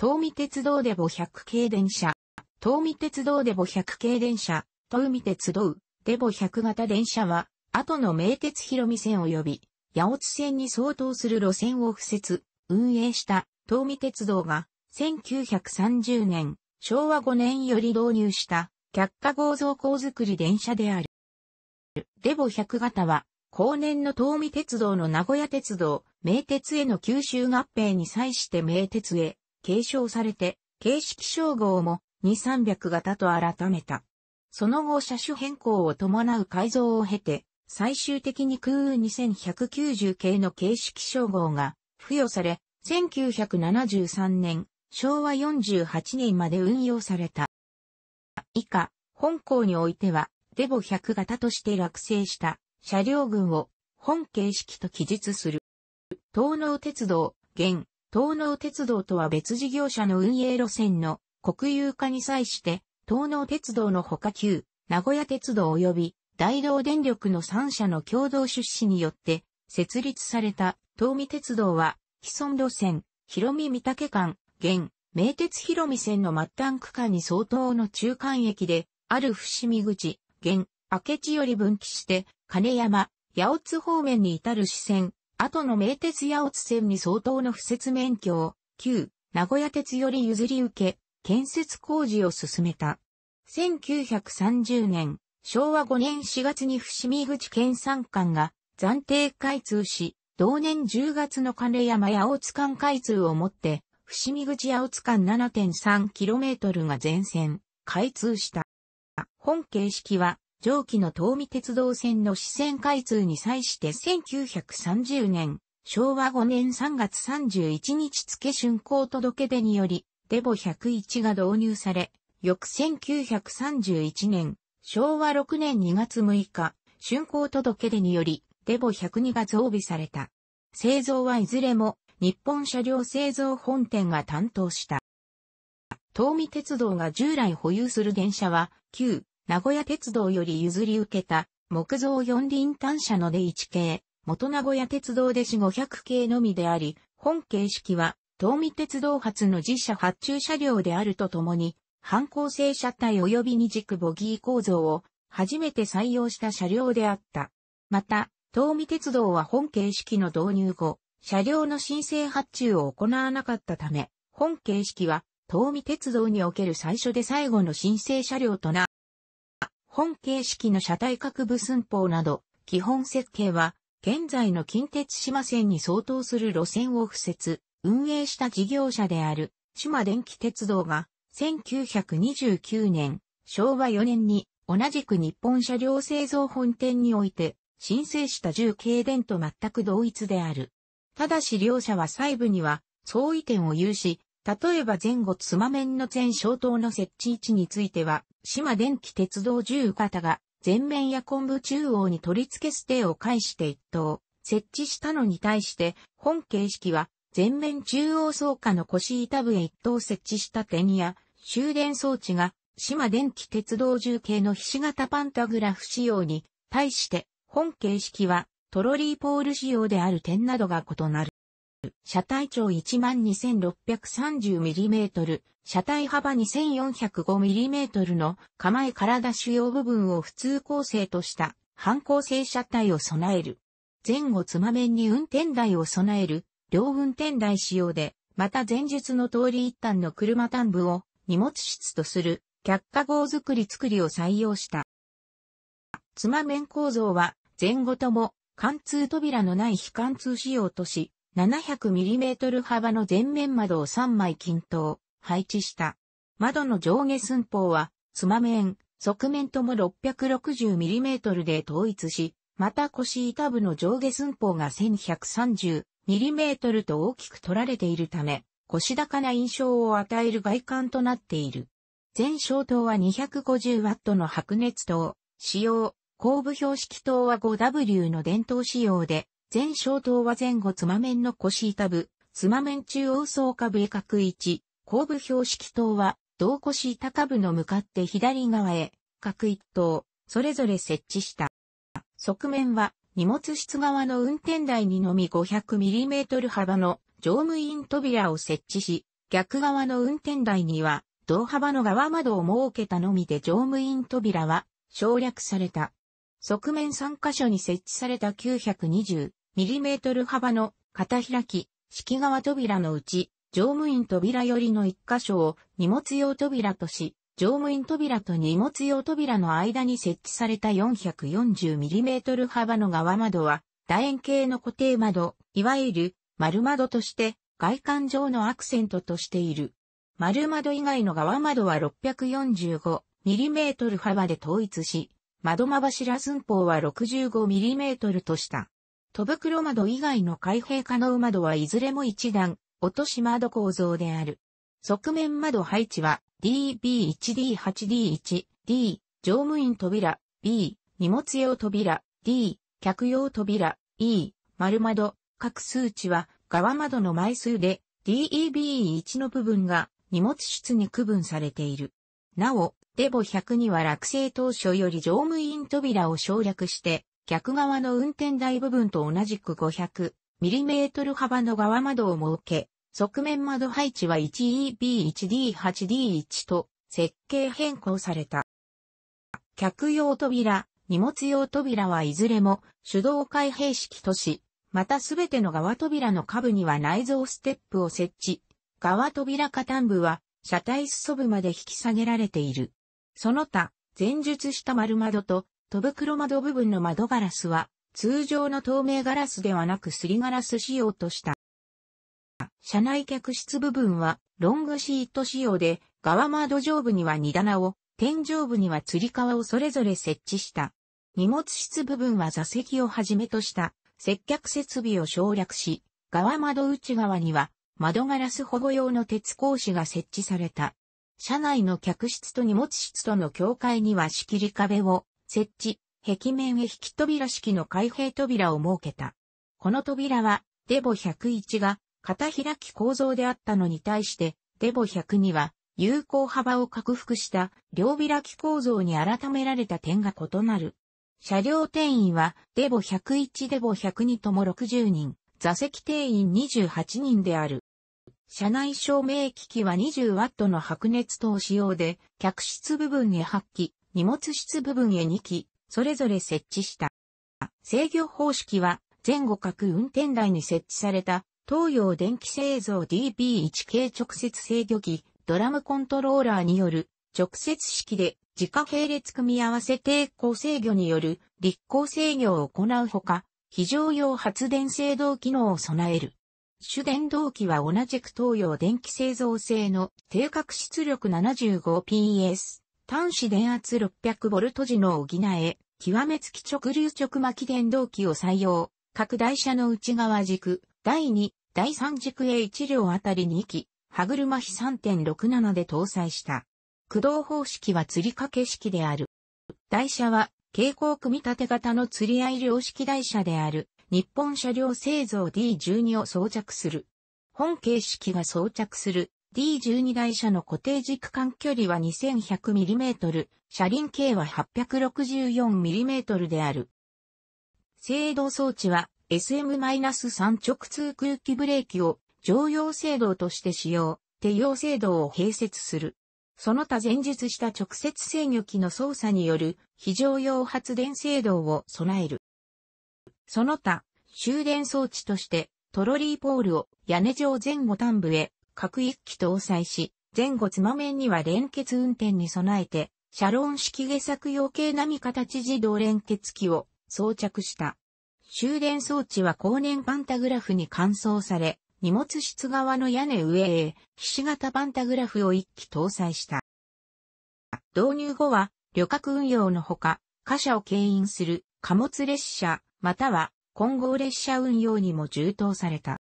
東海鉄道でボ100系電車、東海鉄道でボ100系電車、東海鉄道、デボ100型電車は、後の名鉄広見線及び、八尾津線に相当する路線を付設、運営した東海鉄道が、1930年、昭和5年より導入した、脚下合造構作り電車である。デボ100型は、後年の東海鉄道の名古屋鉄道、名鉄への吸収合併に際して名鉄へ、継承されて、形式称号も2300型と改めた。その後車種変更を伴う改造を経て、最終的に空運2190系の形式称号が付与され、1973年、昭和48年まで運用された。以下、本校においては、デボ100型として落成した車両群を本形式と記述する。東能鉄道、現、東能鉄道とは別事業者の運営路線の国有化に際して、東能鉄道の他旧、名古屋鉄道及び大道電力の3社の共同出資によって設立された東美鉄道は、既存路線、広見三竹間、現、名鉄広見線の末端区間に相当の中間駅で、ある伏見口、現、明智より分岐して、金山、八尾津方面に至る支線、後の名鉄八尾津線に相当の不設免許を、旧、名古屋鉄より譲り受け、建設工事を進めた。1930年、昭和5年4月に伏見口県産館が暫定開通し、同年10月の金山八尾津間開通をもって、伏見口八尾津間 7.3km が全線、開通した。本形式は上記の東美鉄道線の支線開通に際して1930年、昭和5年3月31日付春光届出により、デボ101が導入され、翌1931年、昭和6年2月6日、春光届出により、デボ102が増備された。製造はいずれも、日本車両製造本店が担当した。東美鉄道が従来保有する電車は、旧名古屋鉄道より譲り受けた、木造四輪単車ので1系、元名古屋鉄道で4 500系のみであり、本形式は、東美鉄道発の自社発注車両であるとともに、反抗性車体及び二軸ボギー構造を初めて採用した車両であった。また、東美鉄道は本形式の導入後、車両の申請発注を行わなかったため、本形式は東美鉄道における最初で最後の申請車両とな本形式の車体各部寸法など、基本設計は、現在の近鉄島線に相当する路線を付設、運営した事業者である、島電気鉄道が、1929年、昭和4年に、同じく日本車両製造本店において、申請した重軽電と全く同一である。ただし両社は細部には、相違点を有し、例えば前後つま面の全消灯の設置位置については、島電気鉄道10型が前面や昆布中央に取り付けステーを介して一等、設置したのに対して、本形式は前面中央倉下の腰板部へ一等設置した点や、終電装置が島電気鉄道重系の菱型。形パンタグラフ仕様に、対して、本形式はトロリーポール仕様である点などが異なる。車体長 12,630mm、車体幅 2405mm の構え体主要部分を普通構成とした反構成車体を備える。前後つま面に運転台を備える、両運転台仕様で、また前述の通り一端の車端部を荷物室とする却下号作り作りを採用した。つま面構造は前後とも貫通扉のない非貫通仕様とし、700mm 幅の前面窓を3枚均等。配置した。窓の上下寸法は、つまめ側面とも 660mm で統一し、また腰板部の上下寸法が 1130mm と大きく取られているため、腰高な印象を与える外観となっている。全小灯は 250W の白熱灯、使用、後部標識灯は 5W の電灯仕様で、全小灯は前後つま面の腰板部、つま面中央層下部へ角1、後部標識塔は、道越高部の向かって左側へ、各一灯、それぞれ設置した。側面は、荷物室側の運転台にのみ 500mm 幅の乗務員扉を設置し、逆側の運転台には、同幅の側窓を設けたのみで乗務員扉は省略された。側面3カ所に設置された 920mm 幅の片開き、式側扉のうち、乗務員扉よりの一箇所を荷物用扉とし、乗務員扉と荷物用扉の間に設置された 440mm 幅の側窓は、楕円形の固定窓、いわゆる丸窓として外観上のアクセントとしている。丸窓以外の側窓は 645mm 幅で統一し、窓間柱寸法は 65mm とした。戸袋窓以外の開閉可能窓はいずれも一段、落とし窓構造である。側面窓配置は DB1D8D1、D、乗務員扉、B、荷物用扉、D、客用扉、E、丸窓、各数値は側窓の枚数で DEB1 の部分が荷物室に区分されている。なお、デボ100には落成当初より乗務員扉を省略して、客側の運転台部分と同じく500、ミリメートル幅の側窓を設け、側面窓配置は 1EB1D8D1 と設計変更された。客用扉、荷物用扉はいずれも手動開閉式とし、またすべての側扉の下部には内蔵ステップを設置。側扉下端部は車体裾部まで引き下げられている。その他、前述した丸窓と戸袋窓部分の窓ガラスは通常の透明ガラスではなくすりガラス仕様とした。車内客室部分はロングシート仕様で、側窓上部には荷棚を、天井部には吊り革をそれぞれ設置した。荷物室部分は座席をはじめとした接客設備を省略し、側窓内側には窓ガラス保護用の鉄格子が設置された。車内の客室と荷物室との境界には仕切り壁を設置、壁面へ引き扉式の開閉扉を設けた。この扉は、デボ101が、片開き構造であったのに対して、デボ102は、有効幅を拡幅した両開き構造に改められた点が異なる。車両定員は、デボ101デボ102とも60人、座席定員28人である。車内照明機器は 20W の白熱灯使用で、客室部分へ8機、荷物室部分へ2機、それぞれ設置した。制御方式は、前後各運転台に設置された、東洋電気製造 DB1 系直接制御機、ドラムコントローラーによる、直接式で、自家並列組み合わせ抵抗制御による、立候制御を行うほか、非常用発電制動機能を備える。主電動機は同じく東洋電気製造製の定格出力 75PS。端子電圧 600V 時の補え、極めつき直流直巻電動機を採用、各台車の内側軸、第2、第3軸へ1両あたり2機、歯車比3.67で搭載した。駆動方式は吊り掛け式である。台車は、蛍光組み立て型の吊り合い両式台車である、日本車両製造 D12 を装着する。本形式が装着する D12 台車の固定軸間距離は 2100mm、車輪径は 864mm である。制動装置は SM-3 直通空気ブレーキを常用制動として使用、手用制動を併設する。その他前述した直接制御機の操作による非常用発電制動を備える。その他、終電装置としてトロリーポールを屋根上前後端部へ各1機搭載し、前後つま面には連結運転に備えて、シャロン式下作用系並形自動連結機を装着した。終電装置は後年パンタグラフに換装され、荷物室側の屋根上へ、ひし形パンタグラフを1機搭載した。導入後は、旅客運用のほか、貨車を牽引する貨物列車、または混合列車運用にも充当された。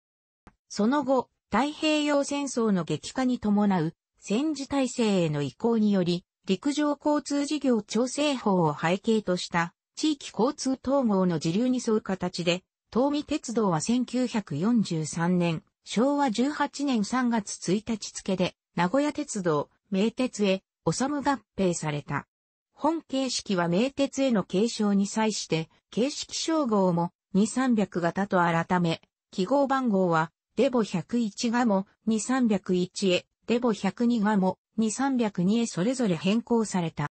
その後、太平洋戦争の激化に伴う戦時体制への移行により、陸上交通事業調整法を背景とした地域交通統合の時流に沿う形で、東美鉄道は1943年、昭和18年3月1日付で、名古屋鉄道、名鉄へ、おさむ合併された。本形式は名鉄への継承に際して、形式称号も2300型と改め、記号番号はデボ101ガモ2301へ、デボ102ガモ2302へそれぞれ変更された。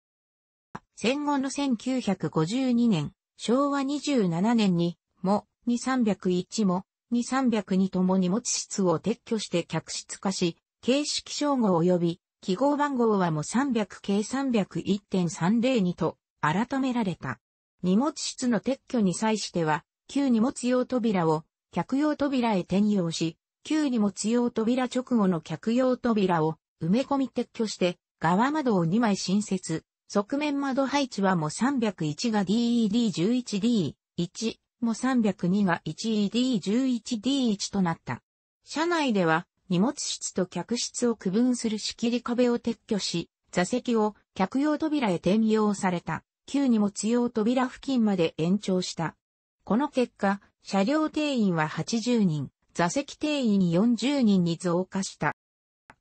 戦後の1952年、昭和27年に、も2301も2302とも荷物室を撤去して客室化し、形式称号及び記号番号はも300 k 301.302と改められた。荷物室の撤去に際しては、旧荷物用扉を客用扉へ転用し、旧荷物用扉直後の客用扉を埋め込み撤去して、側窓を2枚新設。側面窓配置はも301が DED11D1、も302が 1ED11D1 となった。車内では荷物室と客室を区分する仕切り壁を撤去し、座席を客用扉へ転用された、旧荷物用扉付近まで延長した。この結果、車両定員は80人、座席定員40人に増加した。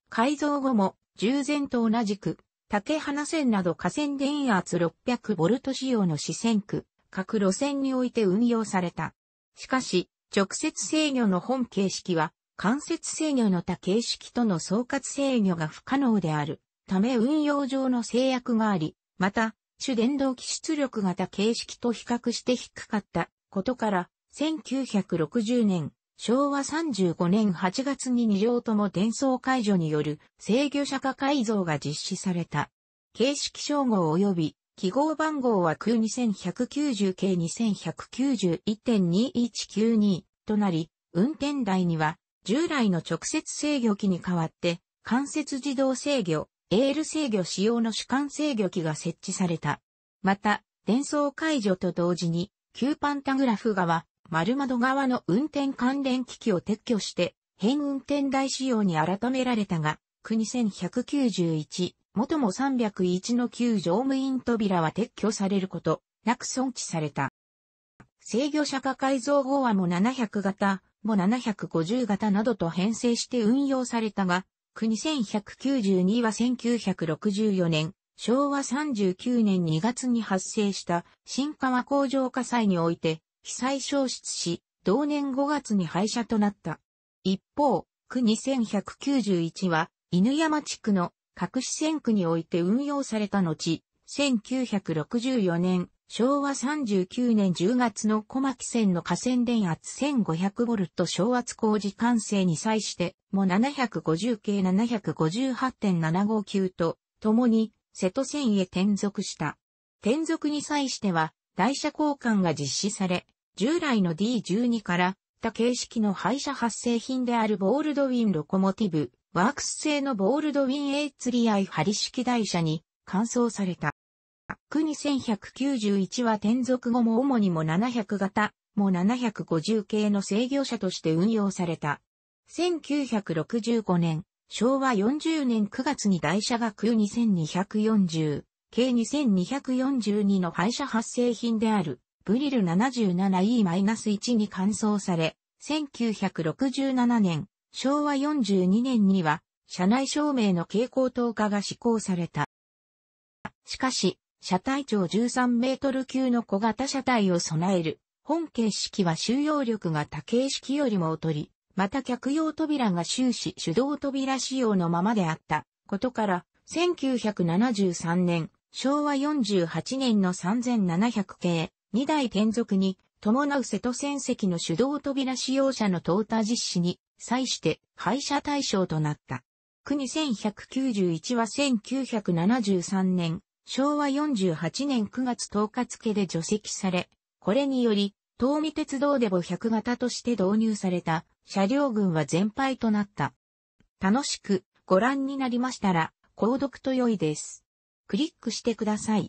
改造後も、従前と同じく、竹花線など河川電圧 600V 仕様の四線区、各路線において運用された。しかし、直接制御の本形式は、間接制御の他形式との総括制御が不可能である。ため運用上の制約があり、また、主電動機出力型形式と比較して低かったことから、1960年、昭和35年8月に2両とも伝送解除による制御釈化改造が実施された。形式称号及び記号番号は空2190系2191.2192となり、運転台には従来の直接制御機に代わって間接自動制御、エール制御仕様の主観制御機が設置された。また、伝送解除と同時に、旧パンタグラフ側、丸窓側の運転関連機器を撤去して、変運転台仕様に改められたが、国1191、元も301の旧乗務員扉は撤去されること、なく損置された。制御車化改造後はも700型、も750型などと編成して運用されたが、国1192は1964年、昭和39年2月に発生した新川工場火災において記載消失し、同年5月に廃車となった。一方、区2191は、犬山地区の各市線区において運用された後、1964年、昭和39年10月の小牧線の河川電圧 1500V 昭圧工事完成に際して、も750系758.759と、共に、瀬戸線へ転属した。転属に際しては、台車交換が実施され、従来の D12 から他形式の廃車発生品であるボールドウィンロコモティブ、ワークス製のボールドウィン A 釣り合い針式台車に換装された。区2191は転属後も主にも700型、も750系の制御車として運用された。1965年、昭和40年9月に台車が9。2240、計2242の廃車発生品であるブリル 77E-1 に換装され、1967年、昭和42年には、車内照明の蛍光灯化が施行された。しかし、車体長13メートル級の小型車体を備える、本形式は収容力が多形式よりも劣り、また客用扉が終始手動扉仕様のままであったことから、1973年、昭和48年の3700系、2代転属に、伴う瀬戸戦績の手動扉使用者の淘汰実施に、際して廃車対象となった。国1191は1973年、昭和48年9月10日付で除籍され、これにより、東美鉄道でも百0 0型として導入された車両群は全廃となった。楽しくご覧になりましたら、購読と良いです。クリックしてください。